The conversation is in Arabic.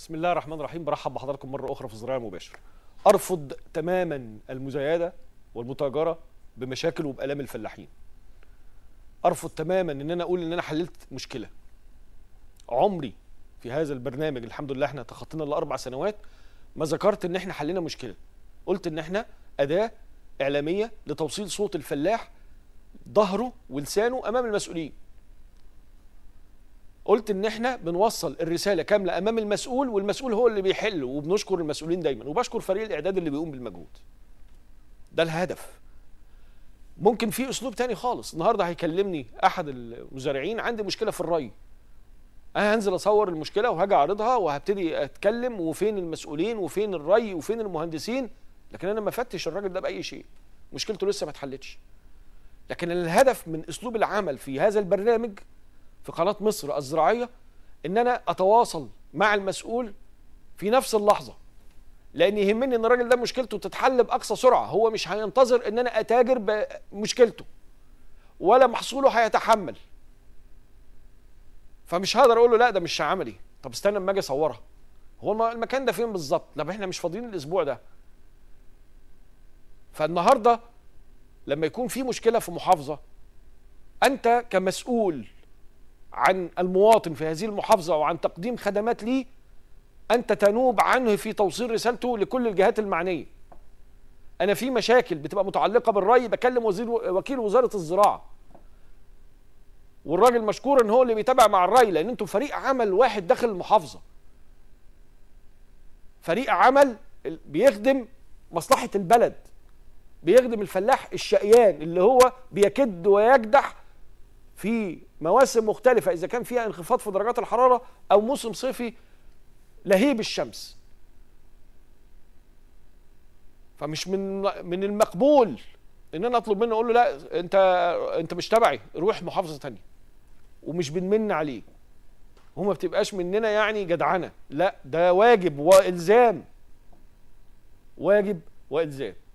بسم الله الرحمن الرحيم برحب بحضراتكم مره اخرى في الزراعه المباشر ارفض تماما المزايده والمتاجره بمشاكل وبالام الفلاحين ارفض تماما ان انا اقول ان انا حللت مشكله عمري في هذا البرنامج الحمد لله احنا تخطينا الاربع سنوات ما ذكرت ان احنا حلينا مشكله قلت ان احنا اداه اعلاميه لتوصيل صوت الفلاح ظهره ولسانه امام المسؤولين قلت ان احنا بنوصل الرساله كامله امام المسؤول والمسؤول هو اللي بيحل وبنشكر المسؤولين دايما وبشكر فريق الاعداد اللي بيقوم بالمجهود ده الهدف ممكن في اسلوب تاني خالص النهارده هيكلمني احد المزارعين عندي مشكله في الري انا هنزل اصور المشكله وهاجي اعرضها وهبتدي اتكلم وفين المسؤولين وفين الري وفين المهندسين لكن انا ما فتش الراجل ده باي شيء مشكلته لسه ما اتحلتش لكن الهدف من اسلوب العمل في هذا البرنامج في قناه مصر الزراعيه ان انا اتواصل مع المسؤول في نفس اللحظه لان يهمني ان الراجل ده مشكلته تتحل باقصى سرعه هو مش هينتظر ان انا اتاجر بمشكلته ولا محصوله هيتحمل فمش هقدر اقول له لا ده مش عملي طب استنى اما اجي اصورها هو المكان ده فين بالظبط طب احنا مش فاضيين الاسبوع ده فالنهارده لما يكون في مشكله في محافظه انت كمسؤول عن المواطن في هذه المحافظة وعن تقديم خدمات ليه أنت تنوب عنه في توصيل رسالته لكل الجهات المعنية أنا في مشاكل بتبقى متعلقة بالرأي بكلم وزير وكيل وزارة الزراعة والراجل مشكور ان هو اللي بيتابع مع الرأي لان أنتم فريق عمل واحد داخل المحافظه فريق عمل بيخدم مصلحه البلد بيخدم الفلاح الشقيان اللي هو بيكد ويجدح في مواسم مختلفة إذا كان فيها انخفاض في درجات الحرارة أو موسم صيفي لهيب الشمس فمش من من المقبول ان انا اطلب منه اقول له لا انت انت مش تبعي روح محافظه ثانيه ومش بنمن عليه وما بتبقاش مننا يعني جدعنه لا ده واجب والزام واجب والزام